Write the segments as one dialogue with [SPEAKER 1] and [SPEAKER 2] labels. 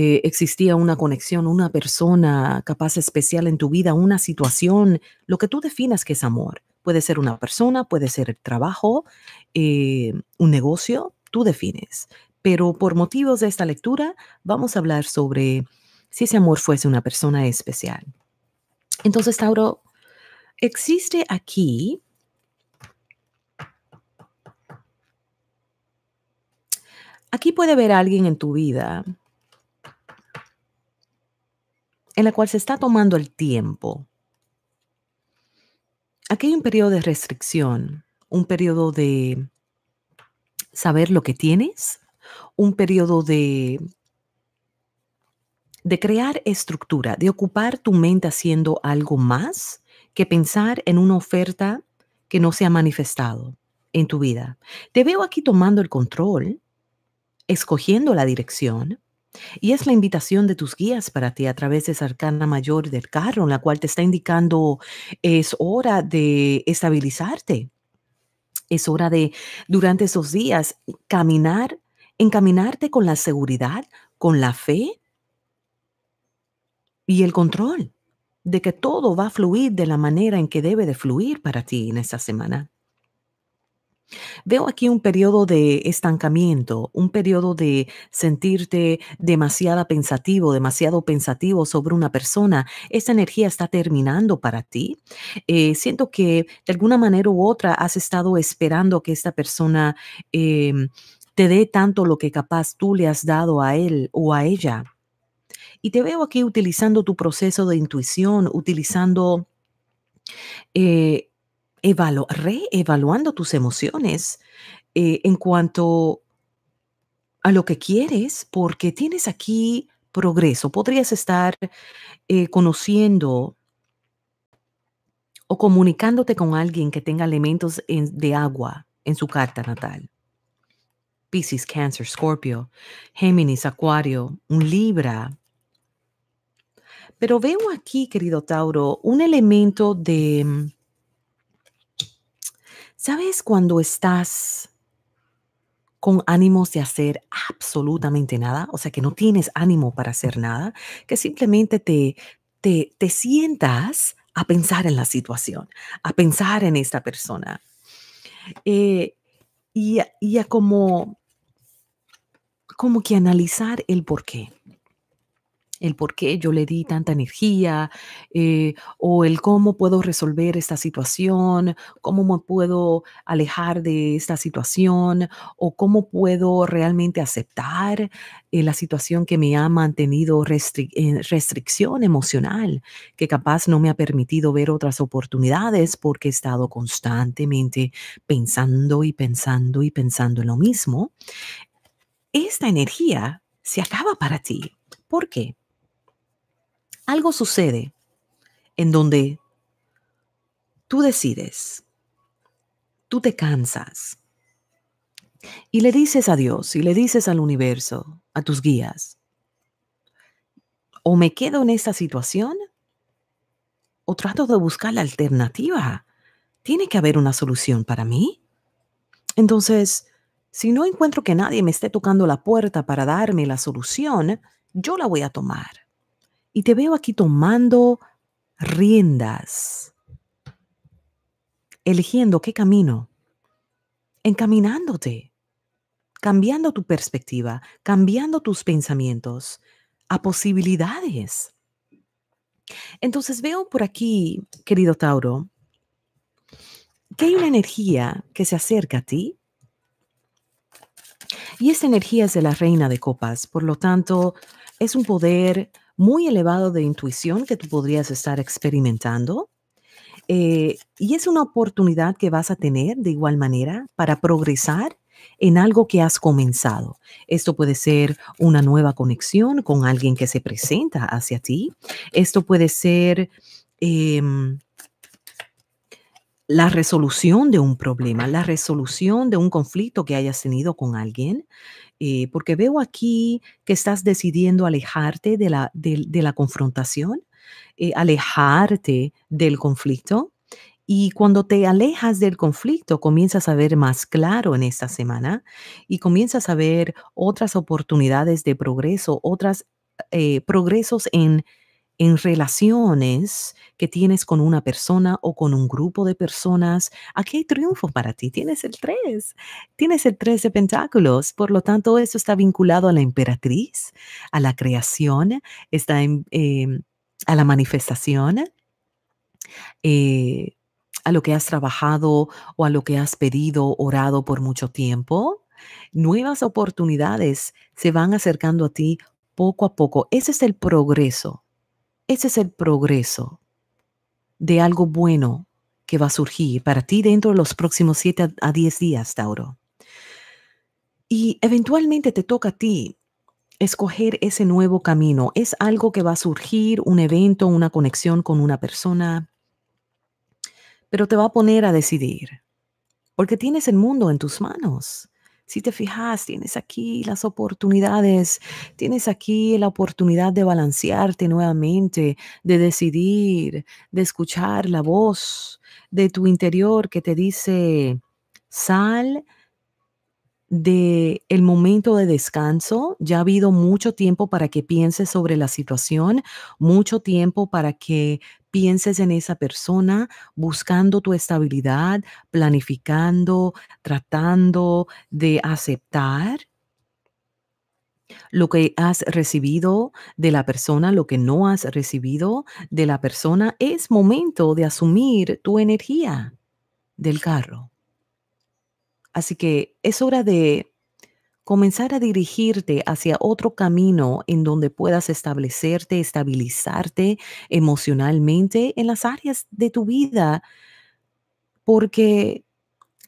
[SPEAKER 1] Eh, existía una conexión, una persona capaz especial en tu vida, una situación, lo que tú definas que es amor. Puede ser una persona, puede ser trabajo, eh, un negocio, tú defines. Pero por motivos de esta lectura vamos a hablar sobre si ese amor fuese una persona especial. Entonces, Tauro, existe aquí Aquí puede haber alguien en tu vida en la cual se está tomando el tiempo. Aquí hay un periodo de restricción, un periodo de saber lo que tienes, un periodo de, de crear estructura, de ocupar tu mente haciendo algo más que pensar en una oferta que no se ha manifestado en tu vida. Te veo aquí tomando el control, escogiendo la dirección, y es la invitación de tus guías para ti a través de esa arcana mayor del carro, en la cual te está indicando es hora de estabilizarte. Es hora de, durante esos días, caminar, encaminarte con la seguridad, con la fe y el control de que todo va a fluir de la manera en que debe de fluir para ti en esta semana. Veo aquí un periodo de estancamiento, un periodo de sentirte demasiado pensativo, demasiado pensativo sobre una persona. Esta energía está terminando para ti. Eh, siento que de alguna manera u otra has estado esperando que esta persona em, te dé tanto lo que capaz tú le has dado a él o a ella. Y te veo aquí utilizando tu proceso de intuición, utilizando eh, reevaluando tus emociones eh, en cuanto a lo que quieres, porque tienes aquí progreso. Podrías estar eh, conociendo o comunicándote con alguien que tenga elementos de agua en su carta natal. Pisces, Cancer, Scorpio, Géminis, Acuario, un Libra. Pero veo aquí, querido Tauro, un elemento de mm, ¿Sabes cuando estás con ánimos de hacer absolutamente nada? O sea, que no tienes ánimo para hacer nada, que simplemente te, te, sientas a pensar en la situación, a pensar en esta persona. Eh, y, y, a como, como que analizar el por qué el por qué yo le di tanta energía eh, o el cómo puedo resolver esta situación, cómo me puedo alejar de esta situación o cómo puedo realmente aceptar eh, la situación que me ha mantenido en eh, restricción emocional, que capaz no me ha permitido ver otras oportunidades porque he estado constantemente pensando y pensando y pensando en lo mismo. Esta energía se acaba para ti. ¿Por qué? algo sucede en donde tú decides, tú te cansas y le dices a Dios y le dices al universo, a tus guías, o me quedo en esta situación o trato de buscar la alternativa. Tiene que haber una solución para mí. Entonces, si no encuentro que nadie me esté tocando la puerta para darme la solución, yo la voy a tomar. Y te veo aquí tomando riendas, eligiendo qué camino, encaminándote, cambiando tu perspectiva, cambiando tus pensamientos a posibilidades. Entonces veo por aquí, querido Tauro, que hay una energía que se acerca a ti. Y esa energía es de la reina de copas, por lo tanto, es un poder muy elevado de intuición que tú podrías estar experimentando. Eh, y es una oportunidad que vas a tener de igual manera para progresar en algo que has comenzado. Esto puede ser una nueva conexión con alguien que se presenta hacia ti. Esto puede ser em, la resolución de un problema, la resolución de un conflicto que hayas tenido con alguien. Eh, porque veo aquí que estás decidiendo alejarte de la, de, la confrontación, eh, alejarte del conflicto. Y cuando te alejas del conflicto, comienzas a ver más claro en esta semana y comienzas a ver otras oportunidades de progreso, otras eh, progresos en en relaciones que tienes con una persona o con un grupo de personas, aquí hay triunfo para ti. Tienes el 3, tienes el tres de pentáculos. Por lo tanto, eso está vinculado a la emperatriz, a la creación, está em, a la manifestación, eh, a lo que has trabajado o a lo que has pedido, orado por mucho tiempo. Nuevas oportunidades se van acercando a ti poco a poco. Ese es el progreso ese es el progreso de algo bueno que va a surgir para ti dentro de los próximos 7 a 10 días, Tauro. Y eventualmente te toca a ti escoger ese nuevo camino. Es algo que va a surgir, un evento, una conexión con una persona, pero te va a poner a decidir, porque tienes el mundo en tus manos. Si te fijas, tienes aquí las oportunidades, tienes aquí la oportunidad de balancearte nuevamente, de decidir, de escuchar la voz de tu interior que te dice, sal de el momento de descanso. Ya ha habido mucho tiempo para que pienses sobre la situación, mucho tiempo para que pienses en esa persona, buscando tu estabilidad, planificando, tratando de aceptar lo que has recibido de la persona, lo que no has recibido de la persona, es momento de asumir tu energía del carro. Así que es hora de comenzar a dirigirte hacia otro camino en donde puedas establecerte, estabilizarte emocionalmente en las áreas de tu vida, porque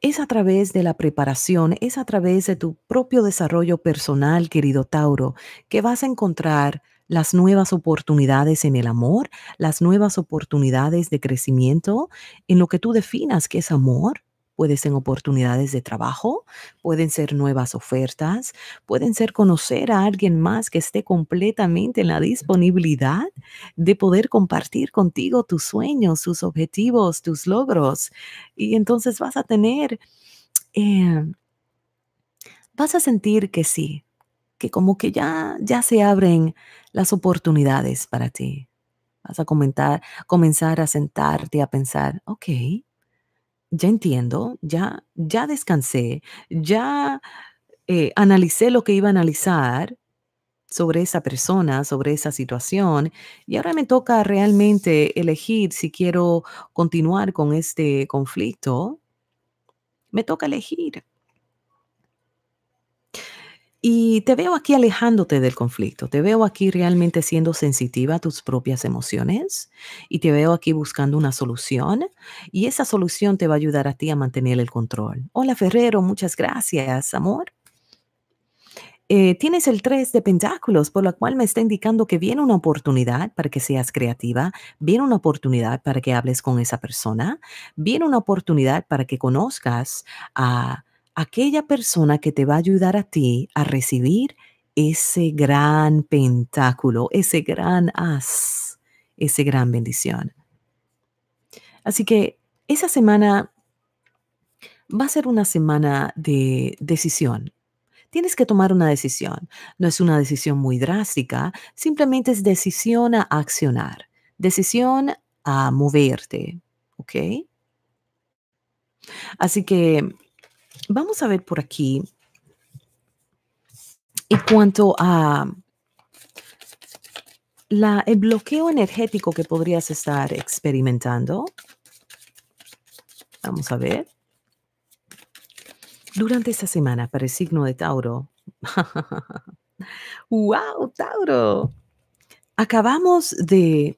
[SPEAKER 1] es a través de la preparación, es a través de tu propio desarrollo personal, querido Tauro, que vas a encontrar las nuevas oportunidades en el amor, las nuevas oportunidades de crecimiento, en lo que tú definas que es amor, pueden ser oportunidades de trabajo, pueden ser nuevas ofertas, pueden ser conocer a alguien más que esté completamente en la disponibilidad de poder compartir contigo tus sueños, tus objetivos, tus logros. Y entonces vas a tener, eh, vas a sentir que sí, que como que ya, ya se abren las oportunidades para ti. Vas a comenzar a sentarte, a pensar, ok, ya entiendo, ya, ya descansé, ya eh, analicé lo que iba a analizar sobre esa persona, sobre esa situación, y ahora me toca realmente elegir si quiero continuar con este conflicto. Me toca elegir. Y te veo aquí alejándote del conflicto, te veo aquí realmente siendo sensitiva a tus propias emociones y te veo aquí buscando una solución y esa solución te va a ayudar a ti a mantener el control. Hola Ferrero, muchas gracias, amor. Eh, tienes el 3 de Pentáculos, por lo cual me está indicando que viene una oportunidad para que seas creativa, viene una oportunidad para que hables con esa persona, viene una oportunidad para que conozcas a aquella persona que te va a ayudar a ti a recibir ese gran pentáculo, ese gran as, esa gran bendición. Así que esa semana va a ser una semana de decisión. Tienes que tomar una decisión. No es una decisión muy drástica, simplemente es decisión a accionar, decisión a moverte, ¿ok? Así que Vamos a ver por aquí. En cuanto a la, el bloqueo energético que podrías estar experimentando, vamos a ver. Durante esta semana, para el signo de Tauro. ¡Wow, Tauro! Acabamos de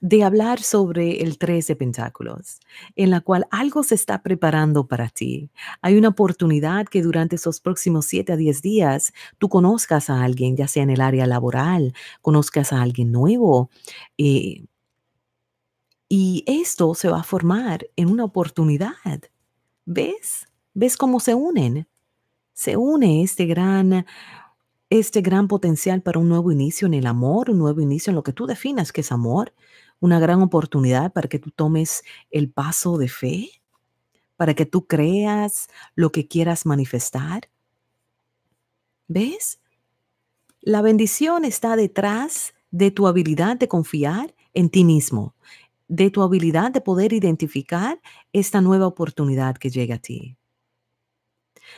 [SPEAKER 1] de hablar sobre el tres de Pentáculos, en la cual algo se está preparando para ti. Hay una oportunidad que durante esos próximos 7 a 10 días tú conozcas a alguien, ya sea en el área laboral, conozcas a alguien nuevo. Eh, y esto se va a formar en una oportunidad. ¿Ves? ¿Ves cómo se unen? Se une este gran este gran potencial para un nuevo inicio en el amor, un nuevo inicio en lo que tú definas que es amor, una gran oportunidad para que tú tomes el paso de fe, para que tú creas lo que quieras manifestar. ¿Ves? La bendición está detrás de tu habilidad de confiar en ti mismo, de tu habilidad de poder identificar esta nueva oportunidad que llega a ti.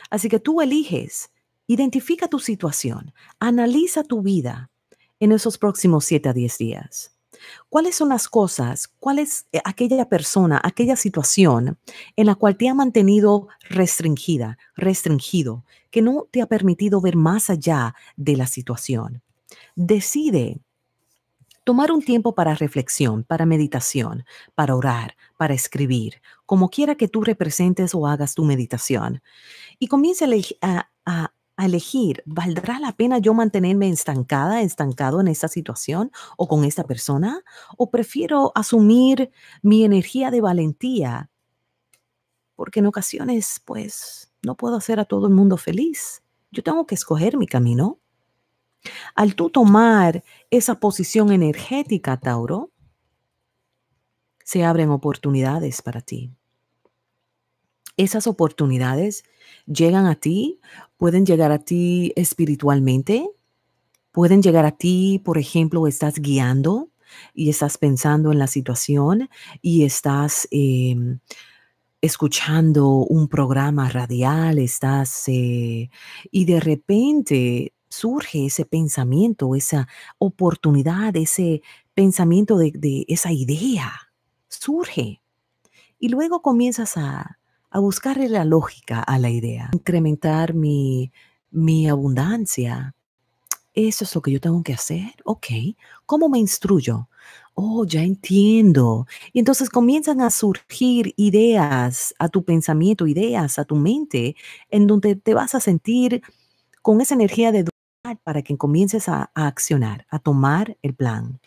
[SPEAKER 1] Así que tú eliges, identifica tu situación, analiza tu vida en esos próximos 7 a 10 días. ¿Cuáles son las cosas, cuál es eh, aquella persona, aquella situación en la cual te ha mantenido restringida, restringido, que no te ha permitido ver más allá de la situación? Decide tomar un tiempo para reflexión, para meditación, para orar, para escribir, como quiera que tú representes o hagas tu meditación. Y comienza a, a, elegir, ¿valdrá la pena yo mantenerme estancada, estancado en esta situación o con esta persona? ¿O prefiero asumir mi energía de valentía? Porque en ocasiones, pues, no puedo hacer a todo el mundo feliz. Yo tengo que escoger mi camino. Al tú tomar esa posición energética, Tauro, se abren oportunidades para ti esas oportunidades llegan a ti, pueden llegar a ti espiritualmente, pueden llegar a ti, por ejemplo, estás guiando y estás pensando en la situación y estás em, escuchando un programa radial, estás eh, y de repente surge ese pensamiento, esa oportunidad, ese pensamiento de esa idea, surge. Y luego comienzas a a buscarle la lógica a la idea, incrementar mi, abundancia. Eso es lo que yo tengo que hacer. Ok, ¿cómo me instruyo? Oh, ya entiendo. Y entonces comienzan a surgir ideas a tu pensamiento, ideas a tu mente, en donde te vas a sentir con esa energía de dudar para que comiences a, a accionar, a tomar el plan.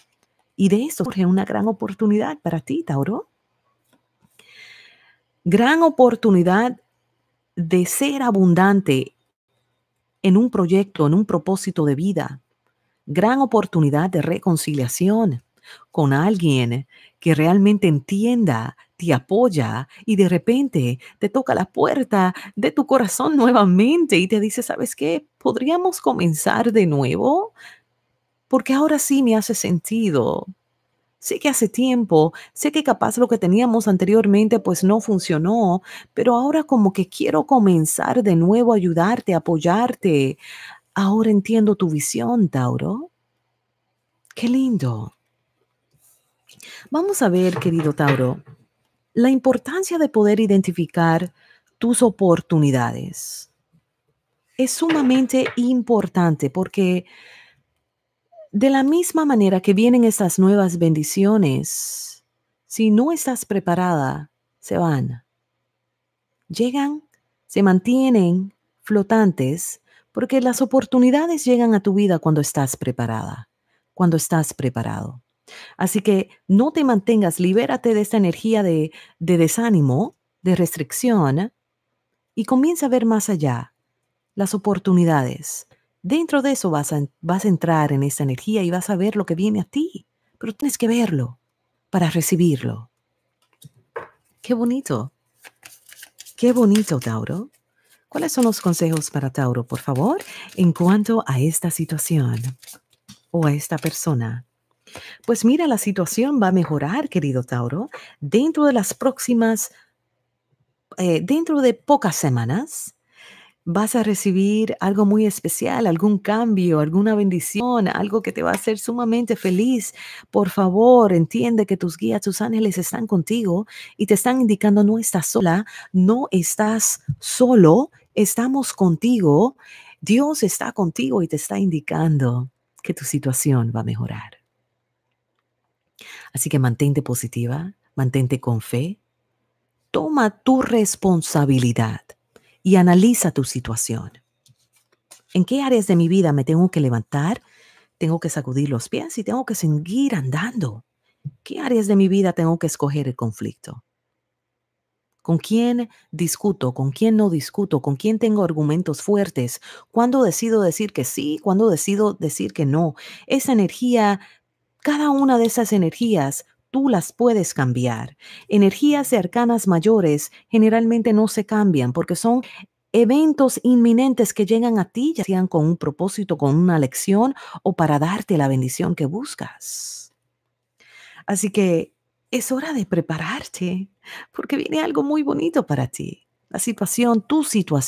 [SPEAKER 1] Y de eso surge una gran oportunidad para ti, Tauro gran oportunidad de ser abundante en un proyecto, en un propósito de vida, gran oportunidad de reconciliación con alguien que realmente entienda, te apoya y de repente te toca la puerta de tu corazón nuevamente y te dice, ¿sabes qué? ¿Podríamos comenzar de nuevo? Porque ahora sí me hace sentido Sé que hace tiempo, sé que capaz lo que teníamos anteriormente pues no funcionó, pero ahora como que quiero comenzar de nuevo a ayudarte, a apoyarte. Ahora entiendo tu visión, Tauro. Qué lindo. Vamos a ver, querido Tauro, la importancia de poder identificar tus oportunidades. Es sumamente importante porque de la misma manera que vienen estas nuevas bendiciones, si no estás preparada, se van. Llegan, se mantienen flotantes, porque las oportunidades llegan a tu vida cuando estás preparada, cuando estás preparado. Así que no te mantengas, libérate de esta energía de, de desánimo, de restricción, y comienza a ver más allá las oportunidades, Dentro de eso vas a, entrar en esa energía y vas a ver lo que viene a ti, pero tienes que verlo para recibirlo. Qué bonito. Qué bonito, Tauro. ¿Cuáles son los consejos para Tauro, por favor, en cuanto a esta situación o a esta persona? Pues mira, la situación va a mejorar, querido Tauro, dentro de las próximas, eh, dentro de pocas semanas vas a recibir algo muy especial, algún cambio, alguna bendición, algo que te va a hacer sumamente feliz. Por favor, entiende que tus guías, tus ángeles están contigo y te están indicando no estás sola, no estás solo, estamos contigo. Dios está contigo y te está indicando que tu situación va a mejorar. Así que mantente positiva, mantente con fe, toma tu responsabilidad y analiza tu situación. ¿En qué áreas de mi vida me tengo que levantar? Tengo que sacudir los pies y tengo que seguir andando. ¿Qué áreas de mi vida tengo que escoger el conflicto? ¿Con quién discuto? ¿Con quién no discuto? ¿Con quién tengo argumentos fuertes? ¿Cuándo decido decir que sí? ¿Cuándo decido decir que no? Esa energía, cada una de esas energías tú las puedes cambiar. Energías cercanas mayores generalmente no se cambian porque son eventos inminentes que llegan a ti, ya sean con un propósito, con una lección o para darte la bendición que buscas. Así que es hora de prepararte porque viene algo muy bonito para ti. La situación, tu situación.